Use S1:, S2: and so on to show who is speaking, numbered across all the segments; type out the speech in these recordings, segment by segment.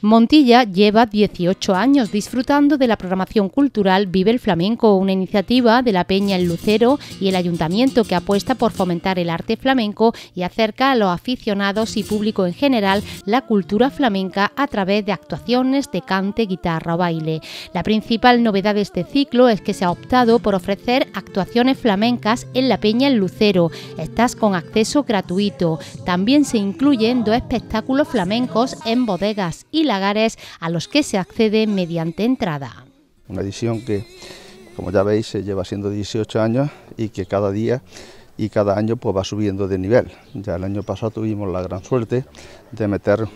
S1: Montilla lleva 18 años disfrutando de la programación cultural Vive el Flamenco, una iniciativa de la Peña El Lucero y el Ayuntamiento que apuesta por fomentar el arte flamenco y acerca a los aficionados y público en general la cultura flamenca a través de actuaciones de cante, guitarra o baile. La principal novedad de este ciclo es que se ha optado por ofrecer actuaciones flamencas en la Peña El Lucero. Estás con acceso gratuito. También se incluyen dos espectáculos flamencos en bodegas y lagares a los que se accede mediante entrada.
S2: Una edición que, como ya veis, se lleva siendo 18 años y que cada día y cada año pues va subiendo de nivel. Ya el año pasado tuvimos la gran suerte de meter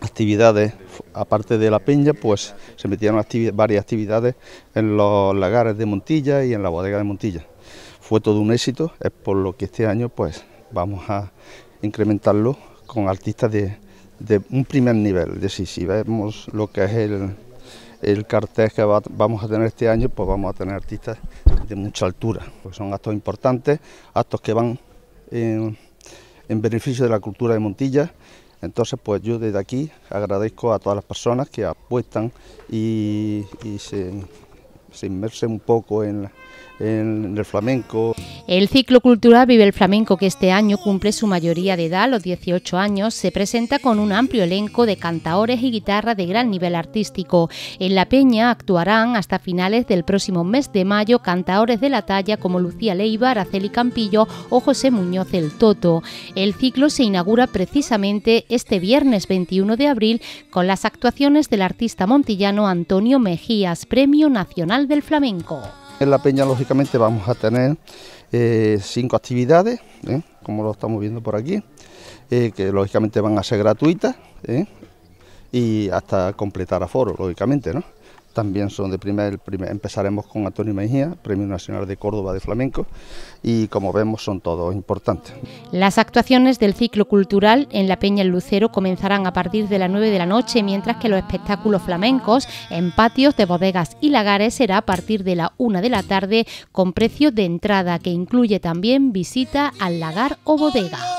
S2: actividades, aparte de la peña, pues se metieron varias actividades en los lagares de Montilla y en la bodega de Montilla. Fue todo un éxito, es por lo que este año pues vamos a incrementarlo con artistas de, de un primer nivel. Es decir, si vemos lo que es el, el cartel que vamos a tener este año, pues vamos a tener artistas de mucha altura. Pues son actos importantes, actos que van en, beneficio de la cultura de Montilla. Entonces, pues yo desde aquí agradezco a todas las personas que apuestan y se se inmerse un poco en, el flamenco.
S1: El ciclo cultural Vive el Flamenco, que este año cumple su mayoría de edad, los 18 años, se presenta con un amplio elenco de cantaores y guitarra de gran nivel artístico. En La Peña actuarán hasta finales del próximo mes de mayo cantaores de la talla como Lucía Leiva, Araceli Campillo o José Muñoz el Toto. El ciclo se inaugura precisamente este viernes 21 de abril con las actuaciones del artista montillano Antonio Mejías, Premio Nacional del Flamenco.
S2: En la peña, lógicamente, vamos a tener eh, cinco actividades, eh, como lo estamos viendo por aquí, eh, que lógicamente van a ser gratuitas y hasta completar aforo, lógicamente, ¿no? También son de primer, primer empezaremos con Antonio Mejía, Premio Nacional de Córdoba de Flamenco, y como vemos son todos importantes.
S1: Las actuaciones del ciclo cultural en la Peña El Lucero comenzarán a partir de las 9 de la noche, mientras que los espectáculos flamencos en patios de bodegas y lagares será a partir de la 1 de la tarde con precio de entrada que incluye también visita al lagar o bodega.